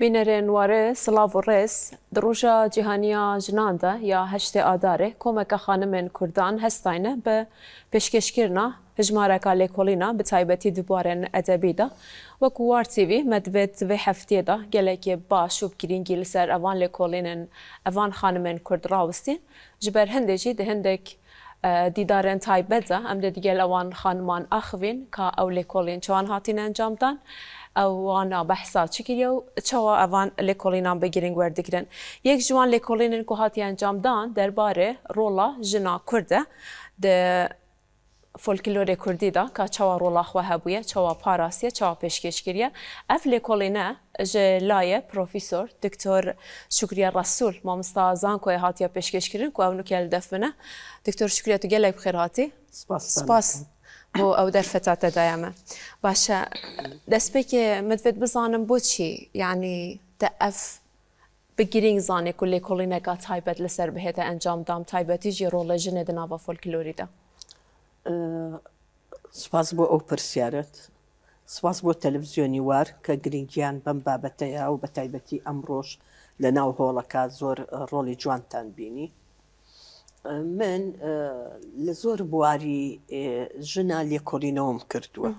Binêrên Warê, Silav û Rêz di Roja Cîhaniya Jinan de ya heştê Adarê komeka xanimên Kurdan hestayne bi pêşkêşkirina hijmareka lêkolîna bi taybetî di barên edebî de wek War TV medved vê heftiyê de gelekê baş û girîngî li ser evan lêkolînên evan xanimên Kurd rawistîn ji ber hindê jî di hindek ديدارên e, taybet de em de digel ewan xanman axivîn ka ew lêkolên çawan hatîne encamdan ئەوانا بەحسا چکریە و چاوا ئەوان لێکۆڵینان بەگیرنگ وەردەگرن یەک جوان لێکۆڵێنن کو هاتی ئەنجامدان دەربارێ ڕۆڵا ژنا کووردە فۆلکلۆرێ کوردی دا کا چاوا ڕۆڵاخوا هەبووە چاوا پاراسیە چاوا پێشکەشگیریە ئەف لێکۆڵینە ji layê profîsor diktor Şukriya Rasul mamosta zankoya e hatiya pêşkeşkirin ku ew nukel defbine Diktor Şukriya tu gelek xêratî Spas. بۆ ئەو دەرفەتاتە دایامە باشە دەستپێکێ مدوێت بزانم بۆچی یعنی دە ئەف بگیرنگ زانێک و لێ کۆڵینەکە تایبەت لەسەر بهێتە ئەنجامدام تایبەتیژی ڕۆڵە ژنێ دناوە فۆلکلۆریدا سپاس بۆ ئەو پرسیارەت سپاس بۆ تەلەڤزیۆنی وار کە گرنگیان بەم بابەتەیە و بە تایبەتی ئەمڕۆژ لە ناو هۆڵەکە زۆر ڕۆلی جوانتان بینی من لە زۆر بواری ژنا لێ کۆرینەوەم کردووە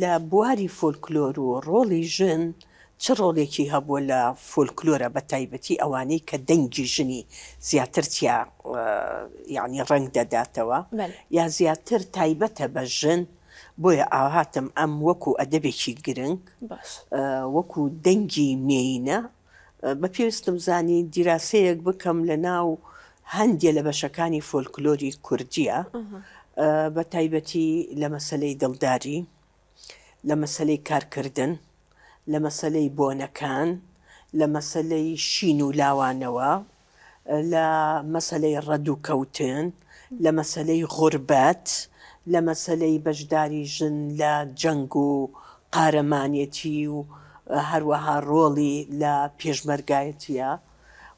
لە بواری فۆلکلۆر و ڕۆڵی ژن چ ڕۆڵێکی هەبووە لە فۆلکلۆرە بە تایبەتی ئەوانەی کە دەنگی ژنی زیاتر تیا یعنی ڕنگ دەداتەوە یا زیاتر تایبەتە بە ژن بۆیە ئاهاتم ئەم وەکو ئەدەبێکی گرنگ وەکو دەنگی مینە بە پێویستم زانی دیراسەیەک بکەم لە ناو و هەندێ لە بەشەکانی فۆلکلۆری کوردیە بە تایبەتی لە مەسلەی دڵداری لە مەسلەی کارکردن لە مەسلەی بۆنەکان لە مەسلەی شین و لاوانەوە لە مەسلەی ڕەد و کەوتن لە مەسلەی غوربەت لە مەسلەی بەشداری ژن لە جەنگ و قارەمانەتی و هەروەها ڕۆڵی لە پێشمەرگایەتە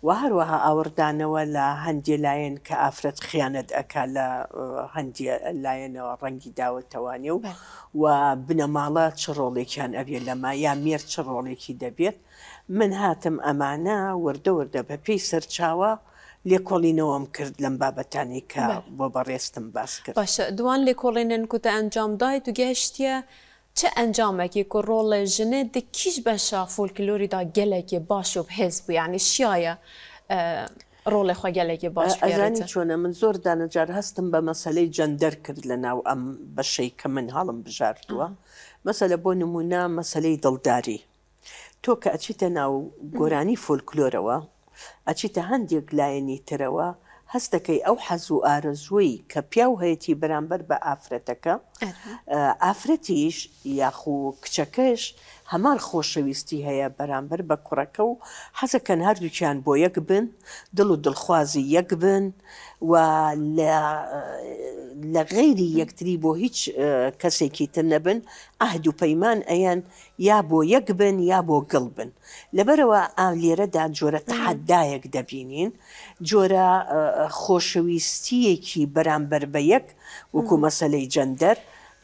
و هەروەها ئاوردانەوە لە هەندی لایەن کە ئافرەت خیانەت ئەکا لە هەندی لایەنەوە ڕەنگی داوەتەوانێ و و بنەماڵە چ ڕۆڵێکیان ئەبێت لەما یا مێر چ ڕۆڵێکی دەبێت من هاتم ئەمانە وردە وردە بە پێی سەرچاوە و لێ کۆڵینەوەم کرد لەم بابەتانی کە بۆ بەڕێستم باس کرد باشە دوان لێ کۆڵێنن کوتە ئەنجام دای و گەشتە çi encamekî ku rolê jinê di kîjbeşa folklorî da gelekê baş û hez bû yani şiyaye rolê xwe gelekê baş ezanî çûne min zor danecar hestim be meseleyê cender kir li nav em beşey ke min halim bijartuwe mesele bo nimûna meseleyê dildarî تۆ کە ئەچیتە ناو گۆرانی فۆلکلۆرەوە ئەچیتە هەندێک لایەنی ترەوە هەست دەکەی ئەو حەز و ئارەزووی کە پیا و هەیەی بەرامبەر بە ئافرەتەکە ئافرەتیش یاخو کچەکەش هەمان خۆشەویستی هەیە بەرامبەر بە کوڕەکە و حەزەکەن هەردووچیان بۆ یەک بن دڵ و دڵخوازی یەک بن و لە غێری یەکتری بۆ هیچ کەسێکی تر نەبن ئاهد و پەیمان ئەیان یا بۆ یەک بن یا بۆ گڵ بن لەبەرەوە ئا لێرەدا جۆرە تحدایەک دەبینین جۆرە خۆشەویستیەکی بەرامبەر بە یەک وەکو مەسلەی جەندەر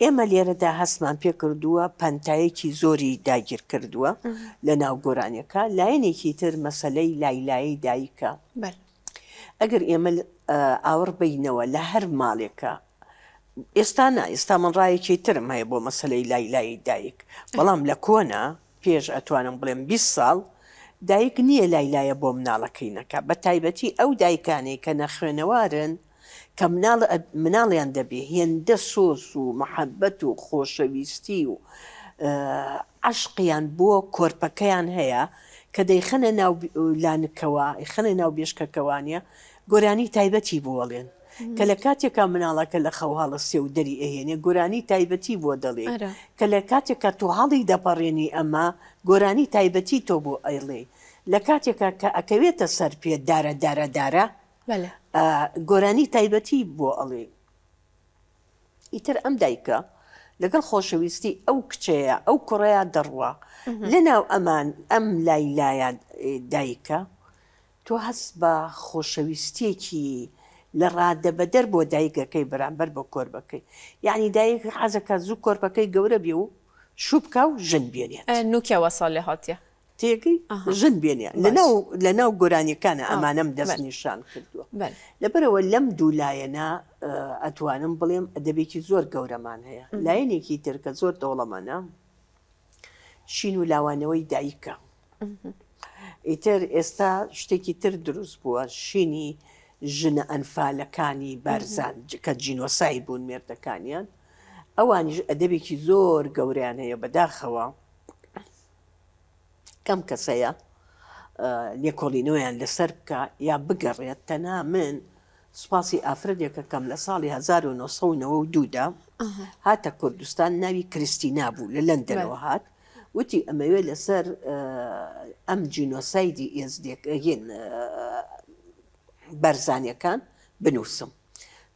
ئێمە لێرەدا هەستمان پێ کردووە پەنتایەکی زۆری داگیر کردووە لە ناوگۆرانەکە لایەنێکی تر مەسلەی لایلایی دایکە ئەگەر ئێمە ئاور بینەوە لە هەر ماڵێکە ئێستا نا ئێستا من ڕایەکی ترم هەیە بۆ مەسلەی لایلایی دایک بەڵام لە کۆنا پێش ئەتوانم بڵێم 20 ساڵ دایک نییە لایلایە بۆ مناڵەکەی نەکە بە تایبەتی ئەو دایکانێک کە نەخوێنەوارن کە مناڵیان دەبێ هێندە سۆس و محەبەت و خۆشەویستی و عشقیان بۆ کۆرپەکەیان هەیە کە دەیخەنە ناولانکەوە خەنە ناو بێشکەکەوانە گۆرانی تایبەتی بۆڵێن کە لە کاتێکا مناڵەکە لە خەوهاڵە سێ و دەری ئەهێنێ گۆرانی تایبەتی بۆ دەڵێ کە لە کاتێکە توهاڵی دەپەڕێنی ئەمە گۆرانی تایبەتی تۆ بۆ ئەیڵێ لە کاتێکە کە ئەکەوێتە سەر پێ دارە دارە دارە گۆرانی تایبەتی بۆ ئەڵێ ئیتر ئەم دایکە لەگەڵ خۆشەویستی ئەو کچەیە ئەو کوڕەیە دەڕوە لەناو ئەمان ئەم لای لایە دایکە تۆ هەست بە خۆشەویستێکی لە ڕادەبە دەر بۆ دایگەکەی بەرامبەر بە کۆربەکەی یعنی دایک حەزەکە زوو کۆربەکەی گەورە بێ و شوبکە و ژن بێنێت نوکیەوە ساڵ لە هااتە تێگەی ژن بێنێ لەناو لە ناو گۆرانیەکانە ئەمانەم دەست نیشان کردووە لەبەرەوە لەم دوو لایەنە ئەتوانم بڵێم ئەدەبێکی زۆر گەورەمان هەیە لایەنێکی ترکە زۆر دەوڵەمانە شین و لاوانەوەی دایکە ئیتر ئێستا شتێکی تر دروست بووە شینی ژنە ئەنفالەکانی بارزان کە جینۆسایی بوون مێردەکانیان ئەوانیش ئەدەبێکی زۆر گەوریان هەیە بەداخەوە کەم کەسەیە لێکۆڵینەوەیان لەسەر بکە یا بگەڕێت تەنا من سوپاسی ئافرەتێکە کەم لە ساڵی 1992دا هاتە کوردستان ناوی کریستینا بوو لە لەندەرەوە هات وتی ئەمەوێ لەسەر ئەم جینۆسایدی ئێزدێکین بەرزانیەکان بنووسم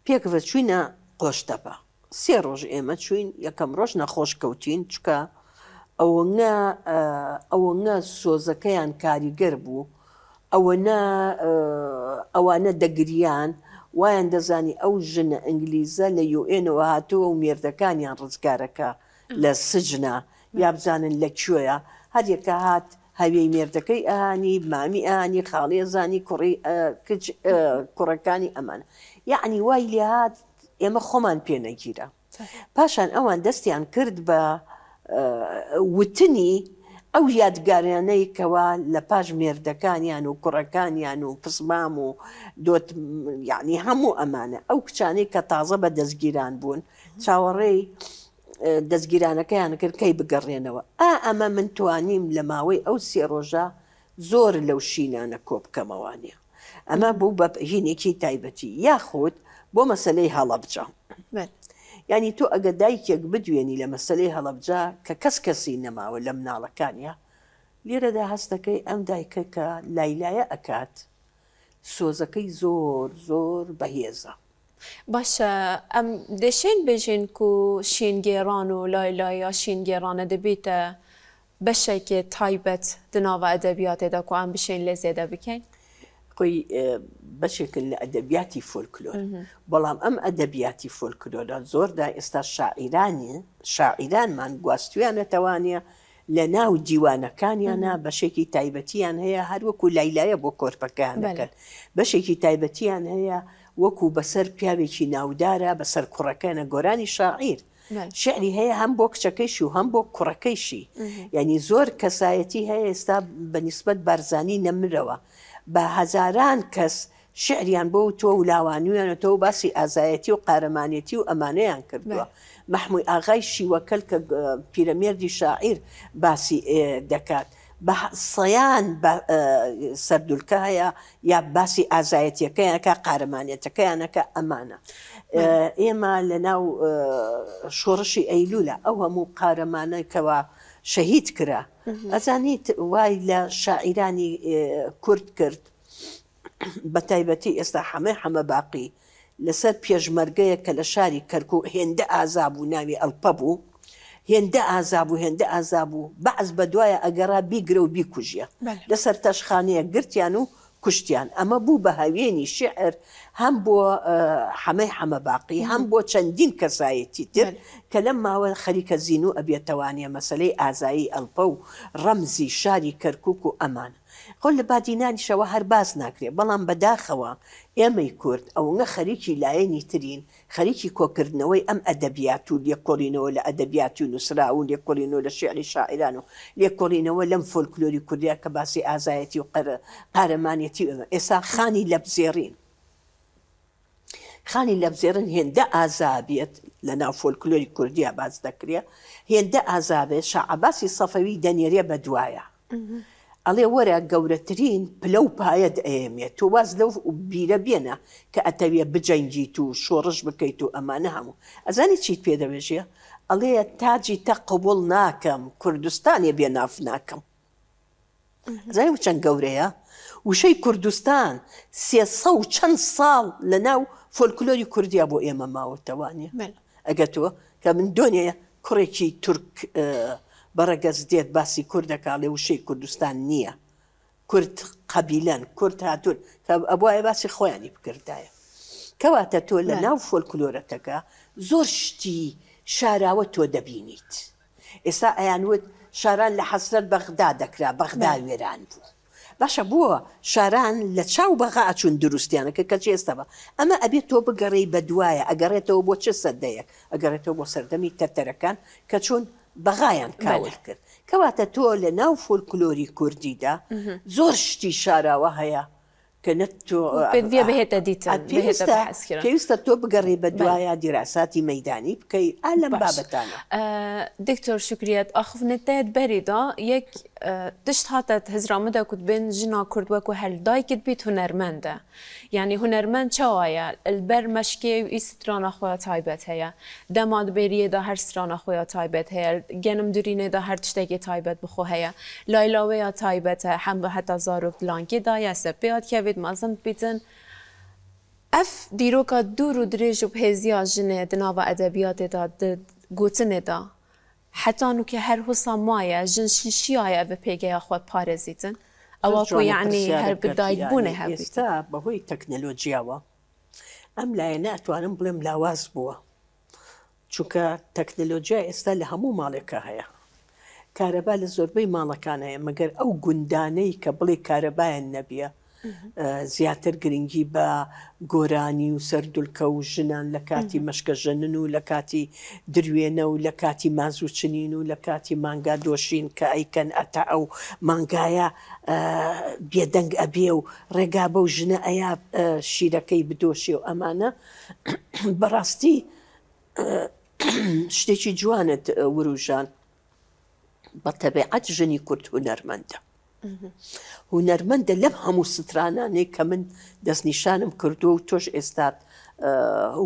پێکەوە چوینە قۆشتەپە سێ ڕۆژ ئێمە چوین یەکەم ڕۆژ نەخۆش کەوتین چکە ئەوەنگە ئەوەنگە سۆزەکەیان کاریگەر بوو ئەوەنە ئەوانە دەگریان وایان دەزانی ئەو ژنە ئەنگلیزە لە یوئێنەوە هاتووە و مێردەکانیان ڕزگارەکە لە سجنا یا بزانن لەکوێیە هەریەکە هات هەوی مێردەکەی ئەهانی مامی ئانی خاڵی زانی کوڕەکانی ئەمان یعنی وای لێ هاات ئێمە خۆمان پێنەگیرە پاشان ئەوان دەستیان کرد بە وتنی ئەو یادگاریانەی کەوا لە پاش مێردەکانیان و کوڕەکانیان و پسمام و دۆت یعنی هەموو ئەمانە ئەو کچانەی کە تازە بە دەستگیران بوون چاوەڕێی دەستگیرانەکەیان کرد کەی بگەڕێنەوە ئا ئەمە من توانیم لە ماوەی ئەو سێ ڕۆژە زۆر لەو شینانە کۆ بکەمەوانە ئەمە بوو بە هینێکی تایبەتی یاخود بۆ مەسلەی هەڵە بجام ینی تۆ ئەگە دایکێک بدوێنی لە مەسلەی هەڵبجا کە کەس کەسی نەماوە لە مناڵەکانە لێرەدا هەستەکەی ئەم دایکە کە لایلایە ئەکات سۆزەکەی زۆر زۆر بەهێزە. باشە ئەم دەشێن بێژین و شینگێران و لایلایە شینگێرانە دەبێتە بەشێکێ تایبەت دناوە ئەدەبیاتێدا و ئەم بشین لێ زێدە بکەین. خۆی بەشێکن لە ئەدەبیاتی فۆلکلۆر بەڵام ئەم ئەدەبیاتی فۆلکلۆرا زۆردا ئێستا شاعیرانی شاعیرانمان گواستویانە تەوانە لە ناو جیوانەکانیانە بەشێکی تایبەتیان هەیە هەروەکو لایلایە بۆ کۆرپەکان دەکەن بەشێکی تایبەتیان هەیە وەکو بەسەر پیاوێکی ناودارە بەسەر کوڕەکەنە گۆرانی شاعیر. شعری هەیە هەم بۆ کچەکەیشی و هەم بۆ کوڕەکەیشی یعنی زۆر کەسایەتی هەیە ئێستا بەنسبت بارزانانی نەمرەوە بە هەزاران کەس شعریان بۆ تۆ و لاوانویانە تۆ باسی ئازایەتی و قارەمانێتی و ئەمانەیان کردووە مححموی ئاغای شیوەکەل کە پیرەمێردی شاعیر باسی دەکات بە سەیان سەردولکە هەیە یا باسی ئازایەتیەکەیانەکە قارەمانێتەکەیانەکە ئەمانە ئێمە لە ناو شۆڕشی ئەیلولە ئەو هەموو قارەمانەکەەوە شەهید کرا ئەزانیت وای لە شاعیرانی کورد کرد بە تایبەتی ئێستا حەمە حەمە باقی لەسەر پێشمەرگەیە کە لە شاری کەرکو هێندە ئازابوو ناوی ئەلپە بوو هێندە ئازابوو هێندە ئازابوو بەعز بە دوایە ئەگەرا بیگرە و بیکوژە لەسەر تەشخانەیە گرتیان و کوشتیان ئەمە بوو بە هەوێنی شعر هەم بۆ حەمەی حەمە باقی هەم بۆ چەندین کەسایەتی تر کە لەم ماوە خەریکە زین و ئەبێتوانە مەسلەی ئازایی ئەلپە و ڕەمزی شاری کەرکک و ئەمانە قۆل لە بادینانیشەوە هەر باز ناکرێت بەڵام بەداخەوە ئێمەی کورد ئەو نە خەریکی لایەنی ترین خەریکی کۆکردنەوەی ئەم ئەدەبیات و لێکۆڵینەوە لە ئەدەبیات و نووسرا و لێکۆڵینەوە لە شعری شاعران و لێکۆڵینەوە لەم فۆلکلۆری کوردیا کە باسی ئازایەتی و قارەمانەتی ئێستا خانی لەبزێڕین. خانی لەبزێرن هێندە ئازابێت لە ناو فۆلکلۆری کوردیا باز دەکرێت هێندە ئازابێت شعباسی سەفەوی دەنێریە بەدوایە. ئەڵێ وەرە گەورەترین پلە و پایەت ئەێمێت تۆ واز لەو بیرە بێنە کە ئەتەویە بجەنجیت و شۆڕش بکەیت و ئەمانە هەموو ئەزانی چیت پێ دەبێژە ئەڵێ تاجی تە قوبڵ ناکەم کوردستانی بێ ناف ناکەم زای و چەند گەورەیە وشەی کوردستان سێسە و چەند ساڵ لە ناو فۆلکلۆری کوردیا بۆ ئێمە ماوەتەوانێ ئەگە تۆ کە من دۆنیە کوڕێکی تورک بەڕەگەز دێت باسی کوردەکاڵێ وشەی کوردستان نییە کورد قەبیلەن کورد هاتون ئەبواە باسی خۆیانی بکردایە کەواتە تۆ لە ناو فۆلکلۆرەتەکە زۆر شتی شاراوە تۆ دەبینیت ئێستا ئەیانوت شاران لە حەسرەت بەغدا دەکرا بەغدا وێران بوو باشە بووە شاران لە چاو بەغا ئاچون دروستیانەکە کە چێستەوە ئەمە ئەبێت تۆ بگەڕی بەدوایە ئەگەڕێتەوە بۆ چه سەدەیەک ئەگەڕێتەوە بۆ سەردەمی تەرەکان کە چۆن بەغایان کاول کرد کەواتە تۆ لە ناو فۆلکلۆری کوردیدا زۆر شتی شاراوە هەیە کە نەت تۆ بهێتە دیتەویستە تۆ بگەڕی بە دوایە دیراساتی مەدانی ألم ئالم بابەتانە آه، دکتۆر شکرێت ئاخفنتێت بەریدا یەک تشت هاتت هزرامدا کت بین جنا کرد وکو هل دایکت بیت هنرمنده یعنی هنرمند چه آیا البر مشکی و ای سترانا خویا تایبت هیا دماد بریه دا هر سترانا خویا تایبت هیا گنم درینه دا هر تشتگی تایبت بخو هیا لایلاوه یا تایبت هیا هم به حتی زارو بلانکی دا یا سپیاد کوید مازند بیتن اف دیروکا دور و دریج و پهزیا جنه دناو ادبیات دا گوتنه دا حتان وکە هەر حوسام وایە ژن شیشیایە بە پێگەیە خۆت پارێزیتن ئەوە خۆیانی هەر بدایت بوونە هەستا بەهۆی تەکنەلۆجییاوە ئەم لایە ناتوانم بڵێم لاواز بووە چونکە تەکنەلۆجییا ئێستا لە هەموو ماڵێکە هەیە کارەبا لە زۆربەی ماڵەکان هەیە مەگەر ئەو گوندانەی کە بڵێ کارەبایان نەبیە زیاتر گرنگی بە گۆرانی و سەردولکە و ژنان لە کاتی مەشکەژەنن و لە کاتی دروێنە و لە کاتی مازووچنین و لە کاتی مانگا دۆشین کە ئەیکەن ئەتا ئەو مانگایە بێدەنگ ئەبێ و ڕێگا بە و ژنە ئەیا شیرەکەی بدۆشی و ئەمانە بەڕاستی شتێکی جوانت وروژان بە تەبێعەت ژنی کورت و نەرمەندە هوەرمەندە لەم هەموو سترانانەی کە من دەستنیشانم کردو و تۆش ئێستات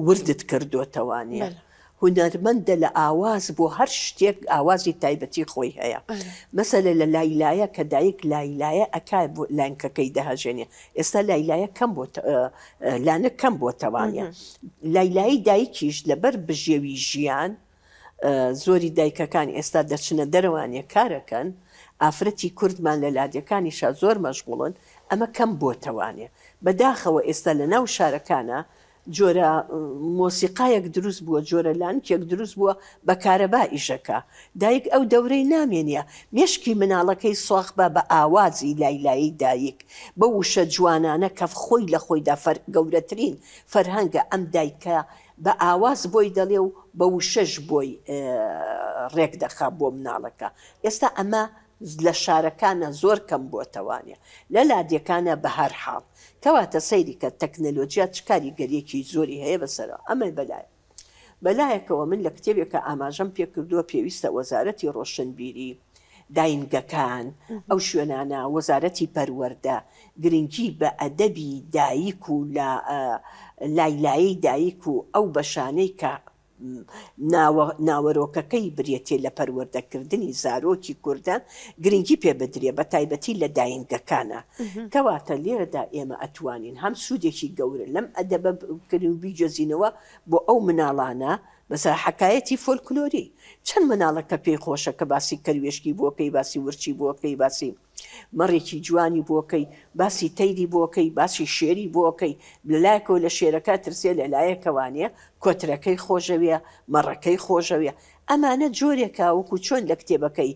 وردت کردوتەوانە. هوەرمەندە لە ئاواز بۆ هەر شتێک ئاوازی تایبەتی خۆی هەیە مەسلە لە لایلایە کە دایک لایلایە ئەکای بۆ لاینکەکەی دەهژێنێ ئێستا لایلایە کەم بۆ لانە کەم بۆ تەوانە لایلایی دایکیش لەبەر بژێوی ژیان زۆری دایکەکان ئێستا دەچنە دەروانە کارەکەن ئافرەتی کوردمان لە لادیەکانیشە زۆر مەشغوڵن ئەمە کەم بۆتەوانێ بەداخەوە ئێستا لە ناو شارەکانە جۆرە مۆسیقایەک دروست بووە جۆرە لانکێک دروست بووە بە کارەبا ئیشەکە دایک ئەو دەورەی نامێنە مشکی مناڵەکەی سۆخ بە بە ئاوازی لایلایی دایک بە وشە جوانانە کەف خۆی لە خۆیدا گەورەترین فەرهەنگە ئەم دایکە بە ئاواز بۆی دەڵێ و بە وشەش بۆی ڕێک دەخا بۆ مناڵەکە ئێستا ئەمە لە شارەکانە زۆر کەم بۆتەوانە لە لادیەکانە بە هەر حاڵ کەواتە سەیری کە تەکنەلۆجییا چکاری گەریەکی زۆری هەیە بەسەر ئەمە بەلایە بەلایەکەوە من لە کتێبێکە ئاماژەم پێکردووە پێویستە وەزارەتی ڕۆشنبیری داینگەکان ئەو شوێنانە وەزارەتی پەروەەردە گرنگی بە ئەدەبی دایک و لایلایی دایک و ئەو بەشانەی کە ناوەڕۆکەکەی برێتێ لە پەروەردەکردنی زارۆکی کووردە گرنگی پێ بدرێ بە تایبەتی لە داینگەکانە کەواتە لێرەدا ئێمە ئەتوانین هەم سوودێکی گەورە لەم ئەدەبە کردبی جەزینەوە بۆ ئەو مناڵانە بەسەر حکایەتی فۆلکلۆری چەند مناڵەکە پێی خۆشە کە باسی کەروێشکی بۆکەی باسی ورچی بۆکەی باسی مەڕێکی جوانی بۆکەی باسی تەیری بۆکەی باسی شێری بۆکەی لەلایکۆ لە شێرەکە ترسێ لە لایەکەوانە کۆترەکەی خۆشەویە مەڕەکەی خۆشەویە ئەمانە جۆرێکا وەکو چۆن لە کتێبەکەی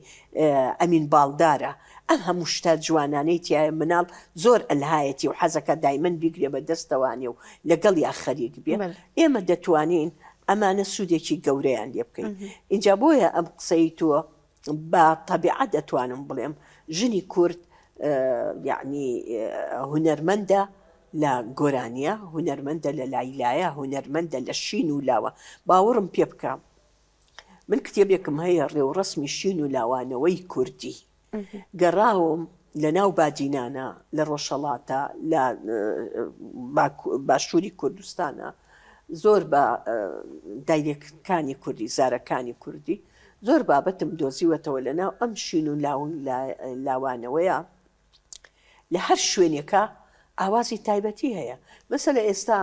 ئەمین باڵدارە ئەم هەموو شتا جوانانەی تایە مناڵ زۆر ئەلهایەتی و حەزەکە دایمەن بیگرێ بە دەستەوانێ و لەگەڵ یا خەریک بێ ئێمە دەتوانین ئەمانە سوودێکی گەورەیان لێ بکەین اینجا بۆیە ئەم قسەی تۆ بە تەبیعە دەتوانم بڵێم ژنی کورد یعنی هوەرمەندە لە گۆرانیا هوەرمەندە لە لایلایە هوەرمەندە لە شین و لاوە باوەڕم پێ بکە من کتێبێکم هەیە ڕێوڕسمی شین و لاوانەوەی کوردی گەڕاوم لە ناو باجینانە لە ڕۆژەڵاتە لە باشووری کوردستانە زۆر بە دایرەکانی کوردی زارەکانی کوردی زۆر بابەتم دۆزیوەتەوە لەناو ئەم شین و لاون لاوانەوەیە لە هەر شوێنێکە ئاوازی تایبەتی هەیە مەسە لە ئێستا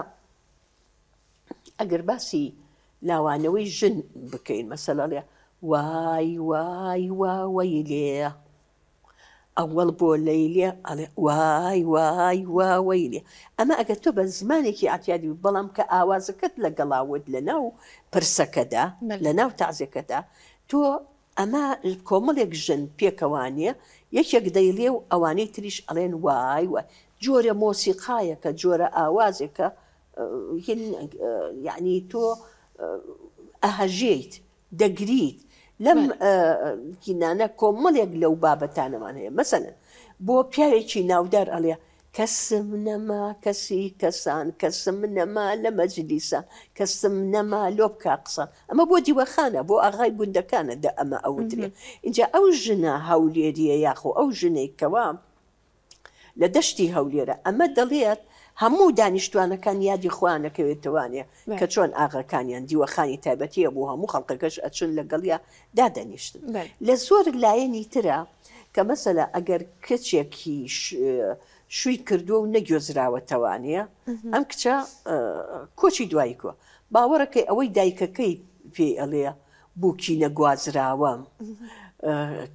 ئەگەر باسی لاوانەوەی ژن بکەین مەسەڵەڵێ وای وای واوەی لێە ئەوەڵ بۆ لەیلێ ئەڵێ وای وای واوەیلێ ئەمە ئەگە تۆ بە زمانێکی ئااتیادی بەڵام کە ئاوازەکەت لەگەڵاوت لە ناو پرسەکەدا لە ناو تازەکەدا تۆ ئەمە کۆمەڵێک ژن پێکەوانە یەکێک دەیلێ و ئەوانەی تریش ئەڵێن وای وە جۆرە مۆسیقایەکە جۆرە ئاوازێکە یعنی تۆ ئەهەژیت دەگریت لەم گینانە کۆمەڵێک لەو بابەتانەمان هەیە مەسەن بۆ پیاوێکی ناودار ئەڵێ کەسم نەما کەسی کەسان کەسم نەما لە مەجلیسا کەسم نەما لۆبکە قسە ئەمە بۆ دیوەخانە بۆ ئاغای گوندەکانە دە ئەمە ئەوترێ اینجا ئەو ژنە هەولێریە یاخۆ ئەو ژنێکەوە لە دەشتی هەولێرە ئەمە دەڵێت هەموو دانیشتوانەکان یادی خوانەکەوێتوانێ کە چۆن ئاغەکانیان دیوەخانی تایبەتیە بۆ هەموو خەڵکەکەش ئەچن لەگەڵیا دادەنیشتن لە زۆر لایەنی ترە کە مەسەلا ئەگەر کچێکی شووی کردووە و نەگۆزراوەتەوانەیە ئەم کچە کۆچی دوایی کۆ باوەڕەکەی ئەوەی دایکەکەی پێ ئەڵەیە بووکی نەگوازراوەم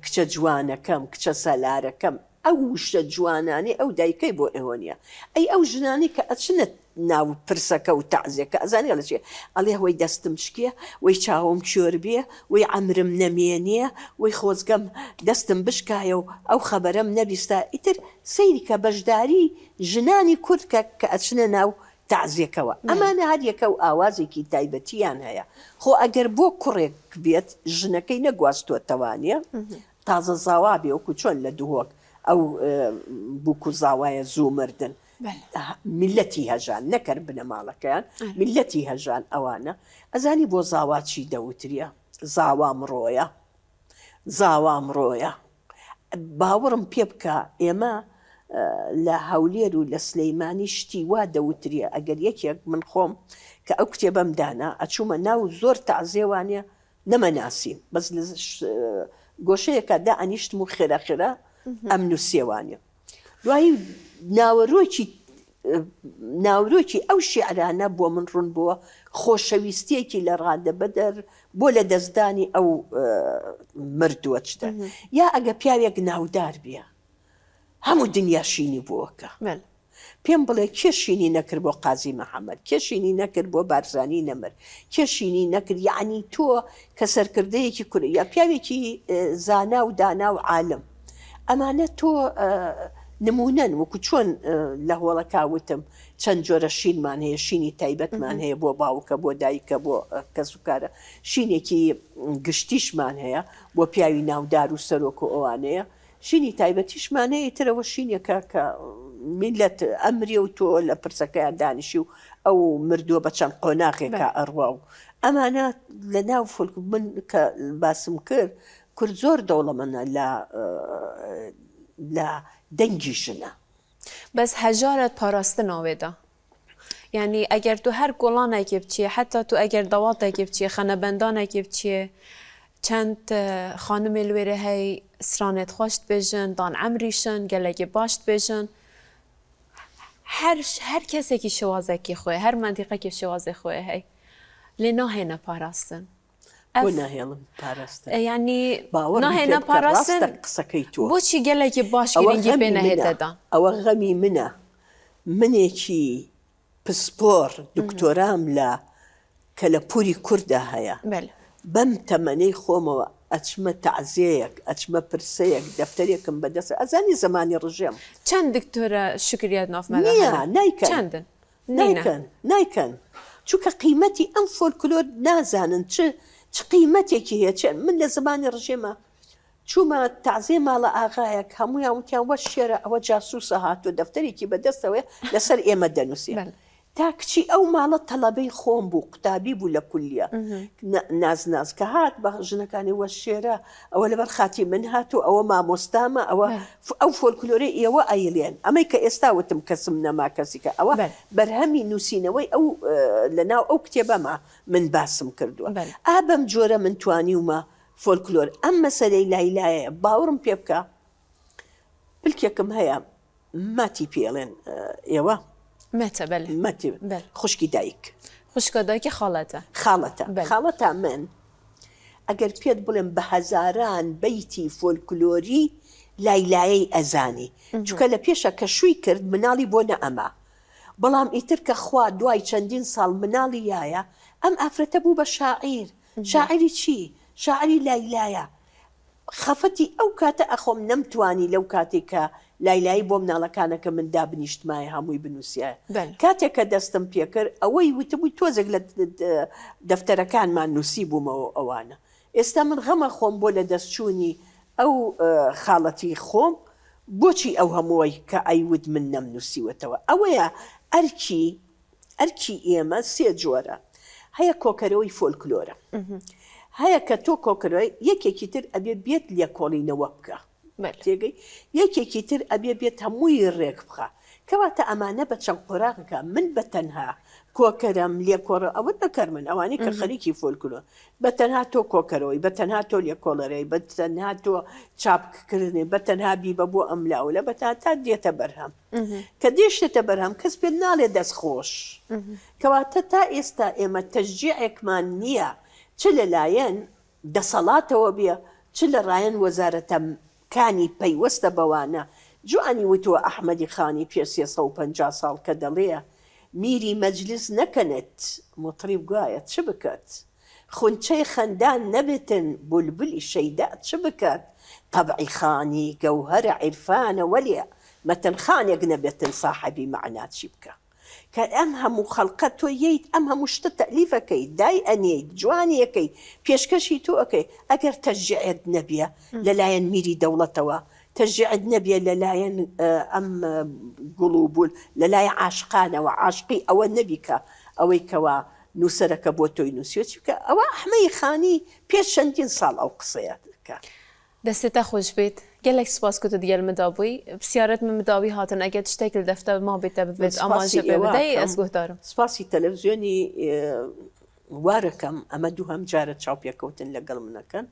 کچە جوانەکەم کچە سالارەکەم ئەو وشە جوانانی ئەو دایکەی بۆ ئەوەنیە ئەی ئەو ژنانی کە ئەچنت ناو پرسەکە و تازیەکە ئەزانانی لە چێ ئەڵێ هۆی دەستم شکێ وی چاوم چۆربێ وی ئەمرم نەمێنیە وی خۆزگەم دەستم بشکایە و ئەو خەبەرم نەبیستا ئیتر سەیریکە بەشداری ژنانی کورتکە کە ئەچنە ناو تعزیەکەوە ئەمانە هەریەکە و ئاوازێکی تایبەتیان هەیە خۆ ئەگەر بۆ کوڕێک بێت ژنەکەی نەگواستوە تەوانە تازە زاوا بێ وەکو چۆن لە دووەک ئەو بووکو زاوایە زوو مردن میلەتی هەژان نەکرد بنەماڵەکەیان میلەتی هەژان ئەوانە ئەزانی بۆ زاوا چی دەوتریە زاوا مرۆیە زاوا مرۆیە باوەڕم پێ بکە ئێمە لە هەولێر و لە سلەیمانی شتی وا دەوتریە ئەگەر یەکێک من خۆم کە ئەو کتێبەمدانا ئەچوومە ناو زۆر تازێوانە نەمەناسییم بەس گۆشەیەکە دا ئەنیشتم و خێرەخێرە ئەمن و سێوانە دوایی ناوەڕۆکی ناورۆکی ئەو شعرانە بۆ من ڕوون بووە خۆشەویستێکی لە ڕادە بەدەر بۆ لە دەستدانی ئەو مردووەچتە یا ئەگە پیاوێک ناودار بیە هەموو دنیا شینی بووەکە پێم بڵێ کێشینی نەکرد بۆ قازی محەممەد کێشینی نەکرد بۆ بارزانانی نەمر کێشینی نەکرد یعنی تۆ کە سەرکردەیەکی کوری یا پیاوێکی زانا و دانا و عالم ئەمانە تۆ نمونەن وەکو چۆن لە هۆڵەکوتم چەند جۆرە شینمان هەیە شینی تایبەتمان هەیە بۆ باوکە بۆ دایکە بۆ کەسوکارە شینێکی گشتیشمان هەیە بۆ پیاوی ناودار و سەرۆک و ئەوانەیە شینی تایبەتیشمانەیە ترەوە شینێکە کە میلەت ئەمری و تۆ لە پرسەکەیان دانیشی و ئەو مردووە بە چەند قۆناغێکە ئەڕوا و ئەمانە لە ناو فولک من کە باسم کرد کورد زۆر دەوڵەمەە ل ل دەنگی ژنە بەس هزارت پاراستە یعنی اگر تو هر گوڵانێکی بچیە حتی تو ئەگەر داواتێکی بچیە خەنەبندانێکی بچیە چند خانمێ لێرە هەی سرانێت خوشت بێژن دان ئەمریشن گەلێکی باشت هر بێژن کی هەر کەسێکی شێوازێکی هر هەر کی شوازه خۆی هەی لێ نه پاراستن ناهێڵم پاراستە ینی باوەهێنا پاراستە قسەکەی تۆ بۆچی گەلێکی باشگەرەنگی پێەهێتدا ئەوە غەمی منە منێکی پسپۆر دکتۆرام لە کە لە پوری کووردا هەیە بەم تەمەەی خۆمەوە ئەچمە تعزیەیەک ئەچمە پرسەیەک دەفتەرێکم بەدەست ئەزانی زمانی ڕژێم چەند دکتۆرە شکریات نافمە نیکەن نیکەن نیکەن چووکە قیمەتی ئەم فۆلکلۆر نازانن چ چ قیمەتێکی هەیە چێن من لە زمانی ڕژێمە چوومە تازێ ماڵە ئاغایەک هەمویان وتیان وە شێرە ئەوە جاسووسە هاتوو دەفتەرێکی بەدەستەوەی لەسەر ئێمە دەنووسین. تا کچی ئەو ماڵە تەلەبەی خۆم بوو قوتابی بوو لە کولیە نازناز کە هات بە ژنەکانی وە شێرە ئەوە لەبەر خاتی من هاتو ئەوە مامۆستامە ئەوە ئەو فۆلکلۆری ئێوە ئایلێن ئەمەی کە ئێستا وتم کەسم نەما کەسیکە ئەوە بەرهەمی نووسینەوەی ئەو لەناو ئەو کتێبەما من باسم کردووە ئابم جۆرە من توانی ومە فۆلکلۆر ئەم مەسەرەی لایلایە باورم پێ بکە بلکێکم هەیە ماتی پێڵێن ئێوە متى بل متى بل خشكي دايك خشكا دايك خالته خالته خالته من ئەگەر پێت بڵێم بە هەزاران بەیتی فۆلکلۆری لایلایی ئەزانی چکە لە پێشە کە شووی کرد مناڵی بۆ نە ئەمە بەڵام ئیتر کە خوا دوای چەندین ساڵ مناڵی یایە ئەم ئافرەتە بوو بە شاعیر شاعری چی شاعری لایلایە خەفەتی ئەو کاتە ئەخۆم نەمتوانی لەو کاتێک کە لایلایی بۆ مناڵەکانەکە من دابنیشتمای هەمووی بنووسە کاتێککە دەستم پێکرد ئەوەی وتبووی تۆزێک لە دەفتەرەکانمان نووسی بوومەوە ئەوانە ئێستا من غەمە خۆم بۆ لە دەستچوونی ئەو خاڵەتی خۆم بۆچی ئەو هەمووی کە ئەیود من نەمنووسیوەتەوە ئەوەیە ئەرکی ئەرکی ئێمە سێ جۆرە هەیە کۆکەرەوەی فۆلکلۆرە هەیە کە تۆ کۆکرەوەی یەکێکی تر ئەبێ بێت لە کۆڵینەوە بکە تێگەی یەکێکی تر ئەبێ بێت هەمووی ڕێک بخە کەواتە ئەمانە بە چەند قۆراغەکە من بە تەنها کۆکەرم لێکۆڕە ئەوت بەکەر من ئەوانەی کە خەریکی فۆلکلۆ بە تەنها تۆ کۆکەرەوەی بە تەنها تۆ لێکۆڵەرەی بە تەنها تۆ چاپکردنی بە تەنهابی بە بۆ ئەملاولە بە تاتا دێتە بەرهەم کە دێشتێتە بەرهەم کەس پێ ناڵێ دەستخۆش کەواتە تا ئێستا ئێمە تەژجیعێکمان نییە چ لەلایەن دەسەڵاتەوە بێ چ لە ڕایەن وەزارەتە کانی پەیوەستە بەوانە جوانی وتووە ئەحمەدی خانی پێسی 150 ساڵ کە دەڵێە میری مجلس نەکەنێت مطرب گوایە چ بکات خندان خەندان نەبێتن بولبلی شەیدا چ بکات طبعی خانی گەوهرە عیرفانە وەلیە مەتن خانێک نەبێتن معنات شبكه كأمها مخلقات ييت أمها مش تتأليف كي داي أني جواني كي بيش كشي تو أكي أجر تجع نبيا للا ميري دولة توا تجع نبيا للاين آه، أم آه، قلوب للا عاشقان أو عاشقي أو نبيك أو كوا نسرك بوتوي نسيوتك أو أحمي خاني بيش شندين صال أو قصيات دەستێتە خۆش بێت gelek spas ku tu diyel min dabûî Siyaret min midawî hatin ege tiştekil defte mabê te bibêt aman ji ez guhdarim. Spasî televizyonî warekem em du hem care çapyakotin legel min nekin.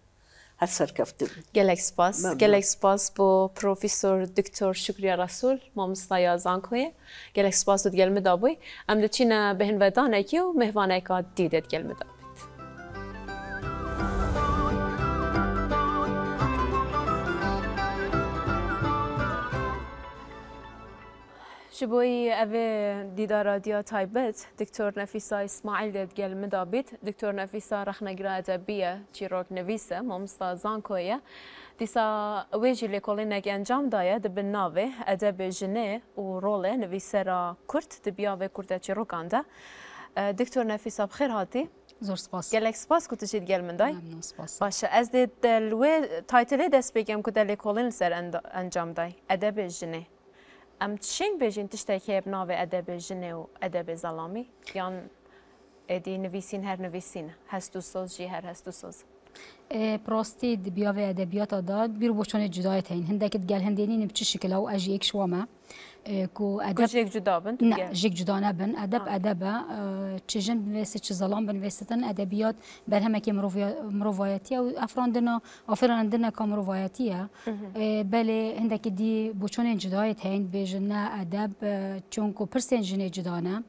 serkeftin gelek spas gelek spas bu profesör diktor Şükriya Rasul mamstaya zankoye gelek spas gelme dabûy em de çîne behin vedanekî û mehvaneka dîdet gelme da. او أبي تایبت، دکتر نفیسا اسماعیل دید إسماعيل دتقل دکتر نفیسا نفيسة رخنا ادبیه، چی روک نفيسة ممسا زانكوية دیسا ويجي اللي كولينك انجام دايا دبن ادب جنه و روله نویسه را کرت بیاوه کرده چی روکانده، دکتر نفیسا بخیر هاتی زور سپاس گلک سپاس کو تشید گل من دای سپاس باشه از دلوه تایتلی دست بگم دلی سر انجام دای ادب جنه ام چین بێژین تشتێک که بناوێ ئەدەبێ جنه و ئەدەبێ زلامی، یان ادی نویسین هر نویسین هستو سوز، جی هر هستو سوز؟ بروستيد بيافي ادبياتا دا بير بوشون جداي تين هندك تقال هندينين بشي شكل او اجي اكش وما كو ادب جيك جدا بن نا جيك جدا نبن ادب ادب تشجن بنفس تش ظلام بنفستن ادبيات بل كي مروفاياتي او افراندنا افراندنا كمروفاياتي بل هندك دي بوشون جداي تين بجنا ادب چونكو پرسن جن جدانا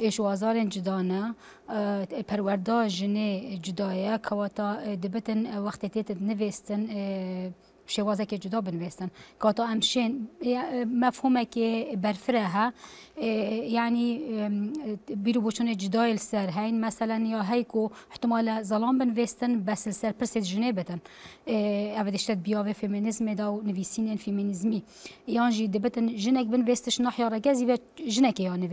ايش وازار جدانا پروردار جن جدايا كواتا دبت تن وقتی تیت نویستن شوازه که جدا بنویسن کاتا امشین مفهومه که برفره ها إيه، يعني بيرو بوشون جداي السر هين مثلا يا هيكو احتمال ظلام بن وستن بس السر برسيت جنه إيه، اود اشتد دشتت بیاوه فیمینزم دا و نویسین فیمینزمی دبتن جنك بن وستش نحیا رگزی و جنک یا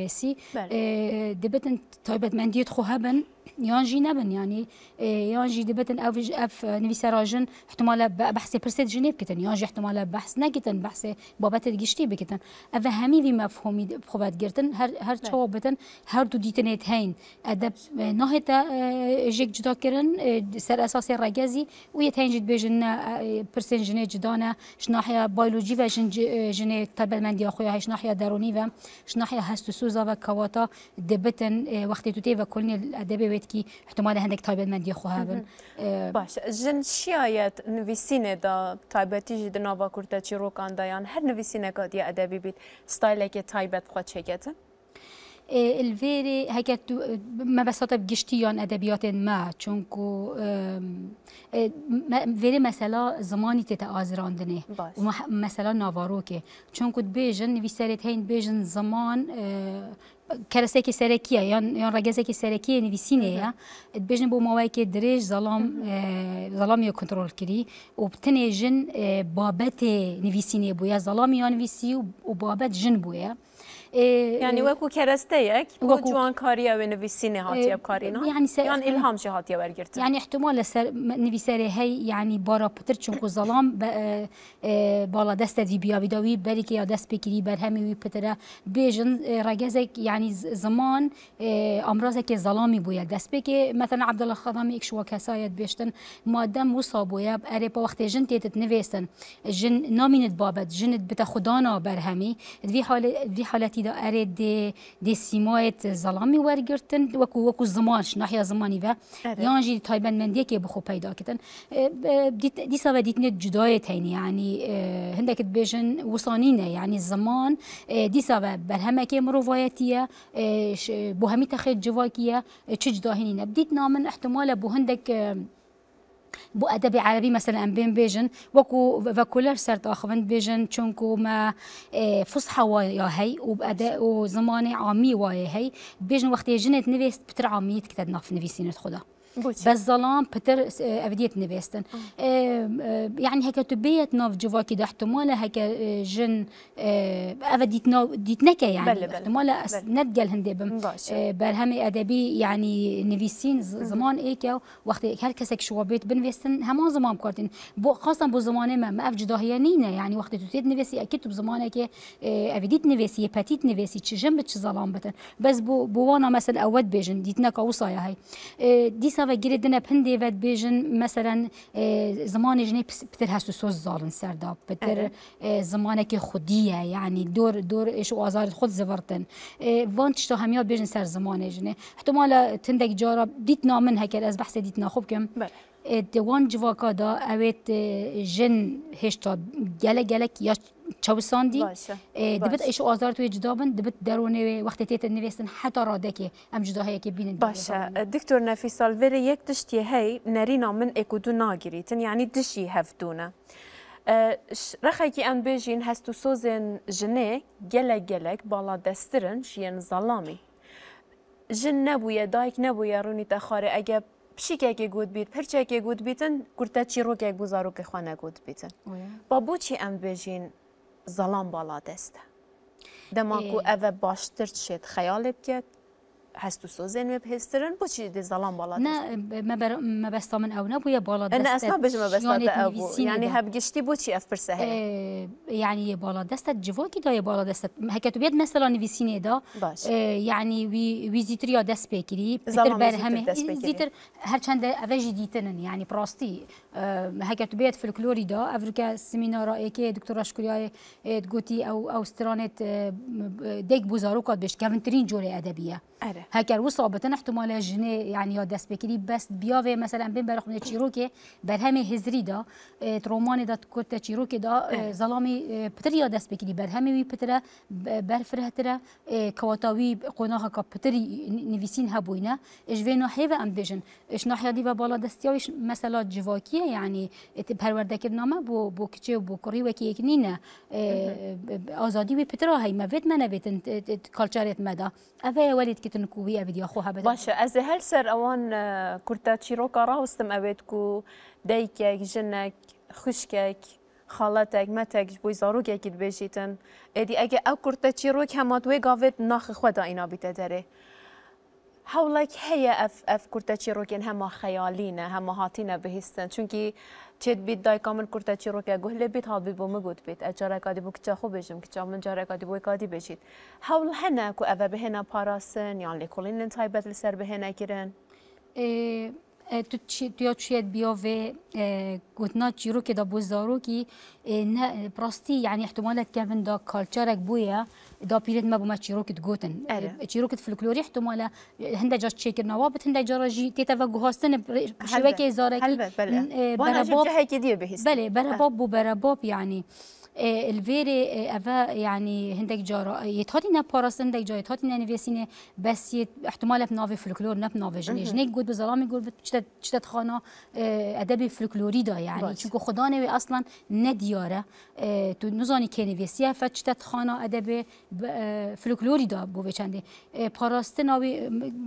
إيه، دبتن تایبت من ديت هبن یان نبن يعني يانجي دبتن او اف نویسه راجن احتمال بحث برسيت جنه كتن یان جی احتمال بحث نكتن بحث بابات الجشتي بكتن او همی وی ات گرتن هر هر چاو بتن هر دو دیتنت هین ادب نه اه، تا اه، جک جدا کردن اه، سر اساس رگزی و یه تنج بجن پرسن جن جدانه شناحی بایولوژی و جن مندی تبلمندی خو شناحیا درونی و شناحیا هست سوزا و کواتا دبتن وقتی تو تی و کلن ادب ویت کی احتمال هندک تبلمندی خو هبن باش جن شیایت نویسینه دا تربتی جدنا و کرده چی روکان دایان هر نویسینه کادی ادبی بید ستایل که تایبت خو هەکێتن؟ الڤێرێ هەکێت مەبەسەتە گشتیان ئەدەبیاتێن مە چونکو vêrê mesela zimanî tê te azirandinê mesela navarokê çunku dibêjin nivî serê heyên dibêjin ziman keresekê serekiye yan yan regezekê serekiye nivîsînê ye dibêjin bo mawayekê dirêj zalam zalamiye kontrol kirî û tinê jin babetê nivîsînê bûye zalamiya nivîsî û babet jin bûye. يعني وكو یعنی وەکو کەرەستەیەک جوانکاریە وێ هاتي بكارينا يعني سا... يعني إلهام جێ هاتي وەرگرت يعني احتمال لەسەر نویسەرێ هەی یعنی باراپتر چونکو زەڵام بالا دست دەستە دی بیاویداوی بەریکە یا دەست پێگیری بەرهەمی وي پترە بێژن ڕگەزێک يعني زمان ئامرازێکی زەڵامی بووە دەست پێکێ مەتەن عبدڵە خەدامی یکشوە کەسایەت بێشتن مادەم وسا بووە ئەرێ پاوەختێ ژن جن نوێستن ژن جن بابەت ژنت بتە خوددانا بەرهەمی دي حالتي دا اره دي دي سیمایت ظلامی ورگرتن وكو وكو زمانش ناحیه زمانی و یان جی تایبن مندی که بخو پیدا کتن أه، أه، دي سوا دیتنه جداية تینی يعني أه، هندك بیژن وصانينا يعني الزمان دي سوا برهمه كي مروایتیه بوهمي همی تخیل جواکیه چه نامن احتمال بو هندك بو ادبي عربي مثلا بين بيجن وكو فاكولر سرت اخوان بيجن چونكو ما آه، فصحى ويا هي وباداء وزمانه عامي ويا هي بيجن وقت جنت نفيس بتر عامية كتاب ناف نفيسين خدا بس ظلام بتر آه، أبديت نبيستن آه. آه، يعني هكا تبيت نوف جوفاكي ده احتمالا هكا جن أبديت نوف نكا يعني بل احتمالا نتقل هندي بم أدبي يعني نفيسين زمان إيكا وقت هالكسك بيت بنفيستن هما زمان كارتن بو خاصة بو زمان ما ما هي نينا يعني وقت تتيت نفيسي أكيد بزمانه كي أبديت نفيسي باتيت نفيسي تشجن بتش ظلام بتن بس بو بوانا مثلا أود بيجن ديت نكا وصايا هاي ديسا dîsa vegirê dine pindê ve dibêjin meselen zimanê jinê pitir hestû soz zalin serda pitir zimanekê xudiye yanî dor dor êş û azarê xud zivirtin van tişta hemiya bêjin ser zimanê jinê ihtimala tindek cara dîtna min heke ez behsê dîtna xwe bikim wan civaka da ew ê jin hêşta gelek gelek ya چاوساندی دبت ایش آزار توی جدا بند دبت درونه وقتی تیت نویسن حتی راده که ام جدا هایی که بینن باشه دکتر نفیس الویر یک دشتی هی نرینا من اکو دو ناگیریتن یعنی دشی هفدونه رخێکی ئەم بێژین هەست و سۆزێن ژنێ گەلە گەلک باڵا دەسترن ژیان زەڵامی. ژن نەبووە دایک نەبووە ڕوونی تەخوارێ ئەگە پشیکێکی گوت بیت پرچێکی گوت بیتن گورتە چیرۆکێک بزارۆکی خوانە گوت بیتن. با بۆچی ئەم بێژین زەڵام باڵا دەستە دەما و ئەوە باشتر چێت خەیاڵێ بکەێت هستو سوزن و بهسترن بو چی دی ظلام بالا نه ما بستا من او نبو یا بالا دست نه اصلا بج ما بستا ابو یعنی هب گشتی بو چی اف پرسه اه یعنی بالا دست جواکی دا یه بالا دست هکتو بید مثلا نویسینه دا اه یعنی وی یا دست بگیری بتر بر همه زیتر هر چند اوه دیتنن یعنی پراستی هکتو اه، بید فلکلوری دا افریکا سمینارا ایکی دکتر اشکوریای اه، گوتی او او سترانت اه، دیک بوزاروکات بشت گوانترین جوره ادبیه اره هكا الوصا بتن احتمال جنه يعني يا دست بكري بس بياوه مثلا بين برخ من تشيروكي برهم هزري دا آه، ترومان دا كرت تشيروكي دا آه، أه. ظلامي بتر يا دست بكري برهم وي بتر برفره تر كواتاوي قناها كا بتر نفيسين هبوينا فينو حيفا ام بيجن اش نحيا دي بالا دستياوش مثلا جواكي يعني پرورده کردنامه بو بو کچه بو كوري وكي يكنينا ازادي وي وی هاي ما فيت ما بیتن کالچارت مدا يا اولید كتن باشه از هل سر اوان کورتا ها راستم اوید کو دیکک جنک خوشکک خالتک متک بوی زاروگکی بشیتن ادی اگه او رو که همات وی گاوت ناخ خدا اینا بیته داره هەوڵێک هەیە ئەف کورتە چیرۆکێن هەما خەیالینە هەمە هاتیە بهستن چونکی چێت بیت دایکا من کورتە چیرۆکە گوه لێ بیت هابی بۆ مەگوت بیت ئەجارێکاتی بۆ کچە خۆ بێژم کچا من جارێکاتی بۆی کاتی بێژیت هەوڵ هەنە و ئەە بهێنە پاراسن یان لێکۆڵینن تایبەت لەسەر بهێنەکردن. اه، تیا تشید بیا و اه، چیرو که دا بوزدارو که اه، نه براستی یعنی احتمالت کمن دا کالچارک بویا دا پیرت ما بما چیرو که گوتن چیرو که فلکلوری احتمالا هنده جا چیکر نوابت هنده جا راجی تیتا و گوهاستن شوکه زارکی بله بله بله بله بله بله بله بله بله بله بله بله الویره اوا یعنی هندک جارا یه هاتی نه پاراستن دک جای هاتی نه بس احتمال بناوی فلکلور نه بناوی جنیج جنه گود به ظلامی گود چت خانه ادب فلکلوری دا یعنی چونکه خدا نوی اصلا نه دیاره تو نزانی که نویسیه فت خانه ادب فلکلوری دا بو چنده پاراستن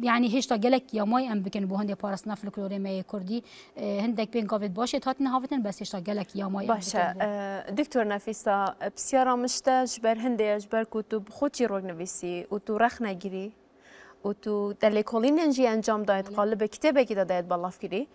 یعنی هشتا گلک یا ام بکن بو هند پاراستن فلکلوری می کردی هندک بین قابل باشه هات نه بس هشتا گلک یا مای باشه دکتور نفیس نویسا بسیارا مشته جبر هنده جبر که تو روگ نویسی و تو رخ نگیری و تو کلین انجی انجام داید بله. قالب کتبه که داید بلاف گیری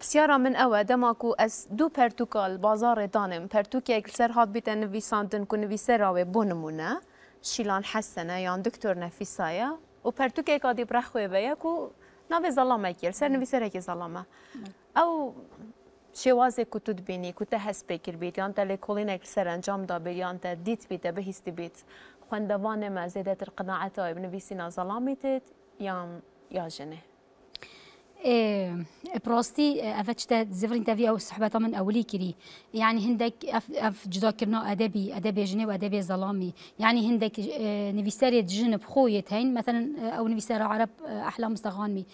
بسیارا من اوه دما کو از دو پرتوکال بازار دانم پرتوکی اگل سر هات بیتن نویساندن که نویسه راوی بونمونه شیلان حسنه یا دکتر نفیسایه و پرتوکی کادی برخوه بیا کو نوی ظلامه گیر سر بله. نویسه که ظلامه بله. او شێوازێک کتود بینی کوتە هەست پێکر بیت یان تا لێ انجام دا دابێت یان تا دیت بیتە بەهیستی بیت خوێندەوانێ ابن زێدەتر قەنەعەتەوە بنویسی یا جنه ايه براستي افتشت زفرين تافي او صحبتها من اولي كري يعني هندك اف, أف جدا كرنا ادبي ادبي جني وادبي ظلامي يعني هندك نفيساري جنب خويت هين مثلا او نفيسار عرب احلام مستغانمي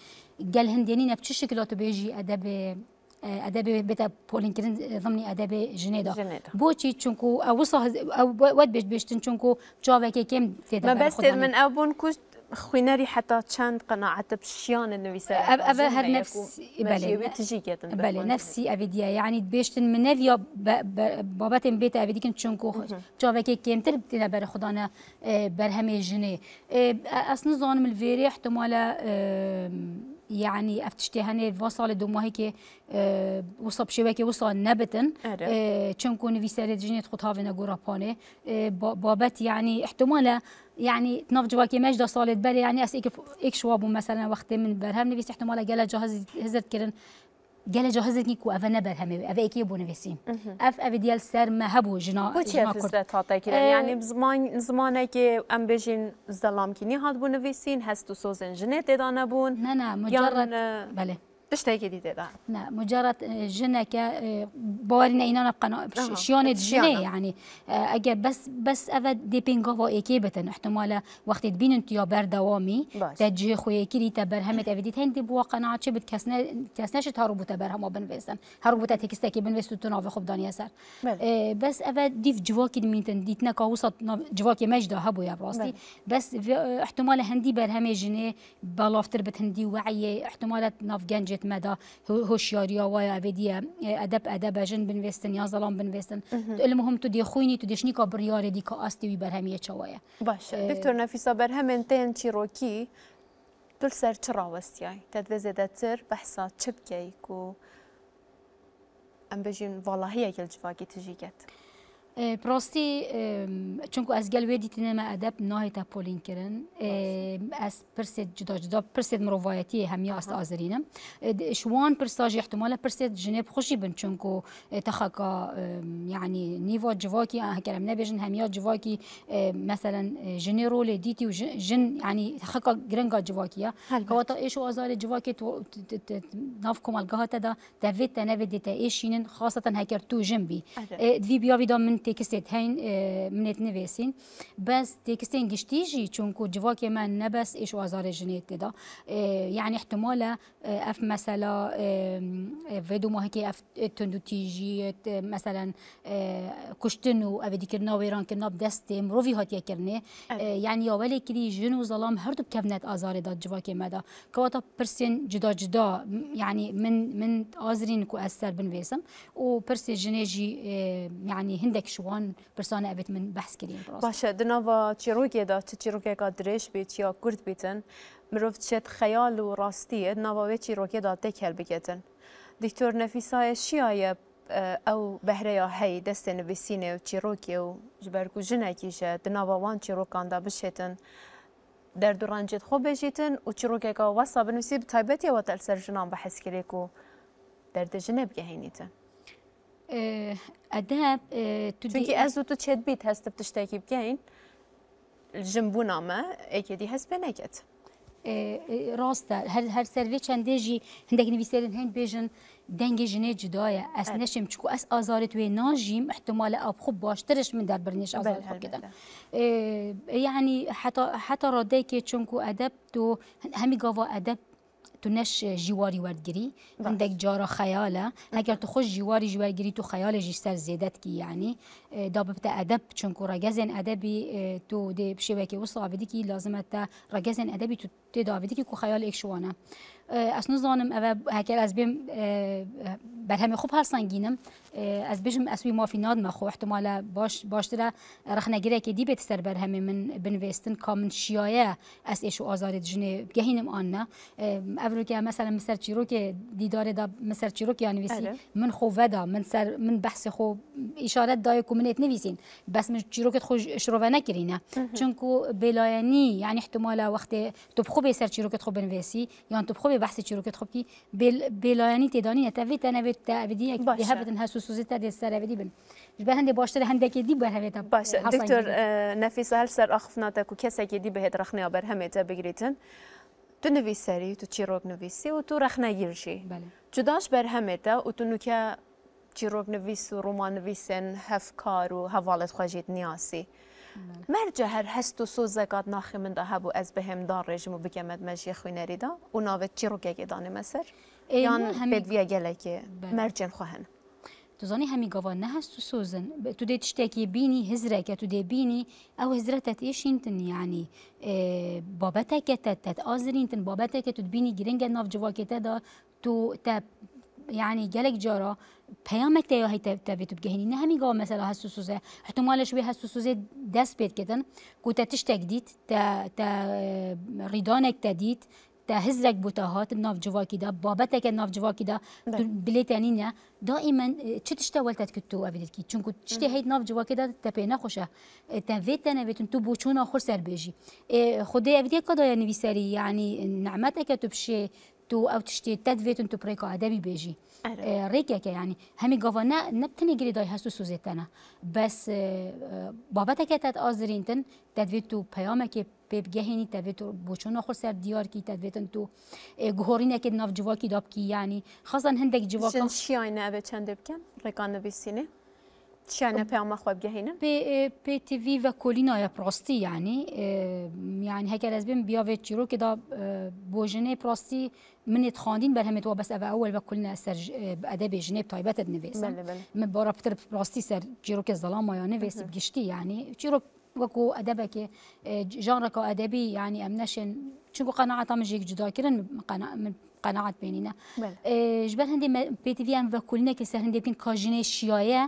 قال هندينين بتش شكلاتو بيجي ادب ادبي بولين كرين ضمني ادابي جنيدا بو بوشي چونکو او وصه او ود بيش بيش چونکو چاوه که کم ما بس من ابون بون خويناري حتى تشاند قناعة بشيان النويسة أب أبا هاد نفسي بلي بلي نفسي ديا يعني بيشتن من نافيا باباتن بيتا ابي ديكن شنكو جابا كي كيم تربتنا بر خدانا آه، برهمي جني أسنظان آه، من الفيري احتمالا يعني افتشتي هني وصل دوما هيك أه وصل شبكه وصل نبتن أه چونكو اه، في سالت جيني خطها فينا غورا بوني أه بابت يعني احتمال يعني تنفج واكي مجد صالت بالي يعني اسيك اكشوابو مثلا وقت من برهم نفيس احتمال قال جهاز هزت كرن گله جاهز نیک و اف نبر اف ایکی بو نویسیم اف اف دیال سر ما هبو جنا بو چه فزرت تا کرد یعنی زمان زمانه که ام بجین زلام کنی هات بو نویسین هست و سوزن جنه تدانه بون نه نه مجرد بله تشتهي جديده ده نعم مجرد جنة ك باورنا اینا قناة شیان جنة يعني آه، أجا بس بس اول دیپینگا و ایکی بتن احتمالا وقتی بین انتیا بر دوامی تجی خو یکی ریت بر همت اودیت هندی بو قناعت چه بت کس نه کس نش تارو بوت بر هم بنویسن هر بوت خوب دانی سر بس أفد ديف جواكي میتن ديتنا نه کاوسط جواکی مجدا هبو يا راستی بس احتمالا هندي بر هم جنة بالافتر بتهندي وعي احتمالا احتمالات درجه مدى هوشياريا ويا اویدیه آه، ادب ادب جن بنوستن يا ظلام بنوستن المهم تدي خويني تدي شنيكا بريالي ديكا أستي که استی باشا برهمیه چوایه باشه دکتر نفیسا برهمن تیم چیروکی تل سر چرا وستیای تدوزه دتر بحثا چبکی کو ام بجين والله هي الجواكي تجيكت پرۆستی چونکو ئەزگەل وێدی تنێمە پولین کرن از پرسید جدا جدا پرسید مروایتی هەمی است آزرینم شوان پرساژی احتمالە پرسید جنب خوشی بن چونکو تەخەکە یعنی نیڤ جواکی هەکەرم نەبێژن هەمیا جواکی مثلەن ژنێ ڕۆلێ دیتی و جن ینی تەخەکە گرنگا جواکیە هەڵکەوەتە ئێش و ئازارێ جواکی ناف کۆمەلگەهاتەدا دەوێت تەنەبێت دێتە ئێشینن خاستەن هەکەر تو ژن بی دوی بیاویدا من تکست هین اه، منت نویسین بس تکستین گشتیجی چونکو جواک من نبس ایش وازار جنیت دا يعني اه، احتمال اه، اف مثلا فيدو ما هيك اف تندو تيجي مثلا كشتنو او دي كرنا ويران كرنا بدستي هات يكرني يعني يا ولي جنو ظلام هردو بكفنت ازاري دا جواكي مدا كواتا برسين جدا جدا يعني من من ازرين كو اثر بنفيسم و برسي جنيجي يعني هندك شوان پرسانه اوید من بحث کریم براست باشه دنوا چیروگی دا چه چیروگی که دریش بیت یا گرد بیتن مروف چت خیال و راستی دنوا وی چیروگی دا تکل بگیتن دکتور نفیسای شیای او بهره هی دست نویسینه و چیروکی و جبرگو جنکی جه دنوا وان چیروکان دا بشتن در دورانجت خوب بجیتن و چیروکی که وصا بنویسی بطایبتی و تلسر جنان بحث کریکو در دجنه بگهینیتن ئەدەب چونکی ئەز هست تو چێت بیت هەستە پشتێکی بکەین ژمبوو نامە ئەیکێدی هەست پێ نەکەێت. ڕاستە آه، آه، هەر هەر سەرێ چەندێژی هەندێک نویسەرن هەند بێژن دەنگی ژنێ جدایە ئەس نەشم چکو ئەس ئازارێت وێ ناژیم احتمالە ئەو خوب باشترش من دەربرنێش ئازارکەدە آه، یعنی حتا ڕادەیەکێ چونکو ادب تو هەمی گاوا ادب تو نش جواری وردگیری اندک جارا خیاله اگر تو خوش جواری جوارگیری تو خیال جیستر زیادت کی یعنی داببت ادب چون کو رگزن تو دی بشبکه وسط عبدی کی تا رگزن ادبی تو دی داویدی کی کو خیال یک شوانه از نظانم اوه آه، آه، برهم خوب هر از مافی ناد ما خو احتمالا باش نگیره که دی سر بر همه من بنوێستن کا من شیایە ئەس آن نه ئازارێت که مثلا ئانە ئەڤروکە که مسەر دا دیدارێدا که چیرۆکی ویسی بله. من ودا من سر من بحث خو ئیشارەت دای و نویسین بس من چیرۆکت خۆش شرۆڤە نەکرینە چونکو بلاینی یعنی احتمالا وقتی تو بخۆ بێ که خوب خۆ یا یان تو خوب بێ بەحسی چیرۆکت بلاینی بێلایەنی تێدانی نەتەوێت به بدن تا دست سره ودی بن به هنده باشتر هندی که دی بره تا باشه دکتر نفیس هر سر اخفنا تا کو که دی بهت رخنه بر همه تا بگیرتن تو نویسری تو چیروک نویسی و تو رخ نگیرشی بله چداش بر همه تا و تو نوکه چیروک نویس و رومان نویسن کار و حوالت خواجید نیاسی بله. مرجع هر هست و سوزگات ناخی من ده هبو از بهم دار رژیم و بکمد مجی خوی دا و چی چیروک اگه دانه مسر یان بدویا گله که بله. مرجن خواهن تو زانی همی گاوان نه هست سوزن تو دی تشتکی بینی هزره که تو دی بینی او هزره تت ایشینتن یعنی اه، بابتا که تت تت آزرینتن بابتا که تو بینی گرنگ ناف جواکت دا تو تا يعني جالك جارة بيامك تيو هي تبي تبجهني نهمي جوا مثلا سوزة احتمال شوية هالسوسوزة داس بيت كتن كنت تشتك ديت تا اه، تا ريدانك تديت ده هزرك بوتاهات النافجواكي ده بابتك النافجواكي ده بليتانينا دائما تشتشتا ولتت كتو افيدكي چونكو تشتي هيد نافجواكي ده تبينا خوشا تنفيتنا بتن تو بوچونا خور سر بيجي خدي افيدك قضايا نويسري يعني نعمتك تبشي تو او تشتی تد ویتون تو پریکا ادبی بیجی ریکه که یعنی همی گاوا نه نبتنی گری دای هستو سوزیتنه بس بابتا که تد آزرینتن تد ویت تو پیامه که پیب گهینی تد ویت بوچون خو سر دیار کی تد ویتن تو گهورینه که ناف جواکی داب کی یعنی خاصا هندک جواکا شن شیای نه به چند بکن ریکان نویسینه شانه پیام خو بګهینه پی بي بي تي و کولینا يا پروستی يعني يعني اه، هيك لازم بیا و چیرو کې دا اه، بوجنه پروستی اه، من تخاندین بل همت بس او اول و کولینا سر ادب جنيب طيبه د نويس م بورا پتر پروستی سر چیرو کې ظلام یا نه وېس بګشتي يعني چیرو وکو ادب کې ادبي یعنی امنشن چونکو قناعه تام جیک جدا قناعه قناعت بيننا بله. اه، جبل هندي بيتي في ام وكلنا كسر هندي بين كاجينه شيايه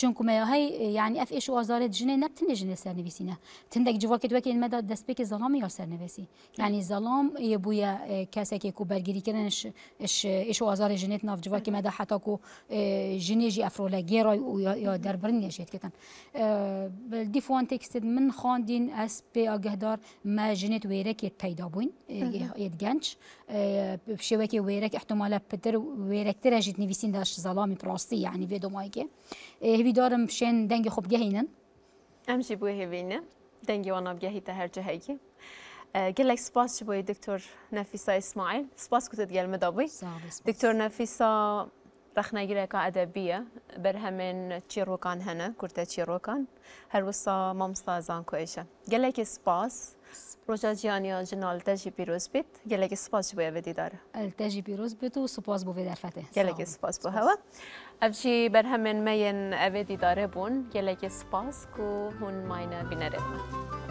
چونكو ما هي يعني اه، اف ايش وزاره جنه نبتن جنه سر نویسینا تندك جواكت وكي مدى دسبك ظلام يا سر نویسی يعني ظلام يبويا اه، كاسك كو برگيري كرنش ايش ايش وزاره جنه ناف جواكي مدى حتى كو جنه جي افرولاگي را يا دربرن يشيت كتن دي فون تكست من خاندين اس بي اگهدار ما جنه ويرك يتيدابوين يتگنج بشي وكي ويرك احتمالا پتر ویرکتر هجید نویسین داشت زلامی پراستی یعنی ویدو مایگه اه، هیوی دارم شين دنجي خوب گهینن امشي بو هیوینه دنجي وانا بجهي تهر هر جهیگی قلك اه، سباس شبوي دكتور نفيسا إسماعيل سباس كنت تقال مدابي دكتور نفيسا رخنا جريكا أدبية برهمن تشيروكان هنا كرتا تشيروكان هروسا مامستا زانكو إيشا قلك سباس روشا جیانی ها جنال تجی بیروز بیت گلگی سپاس بویا به تجی بیروز بیت و سپاس بو به در فتح گلگی سپاس بو هوا افجی بر همین مین اوه دیداره بون گلگی سپاس کو هون بینره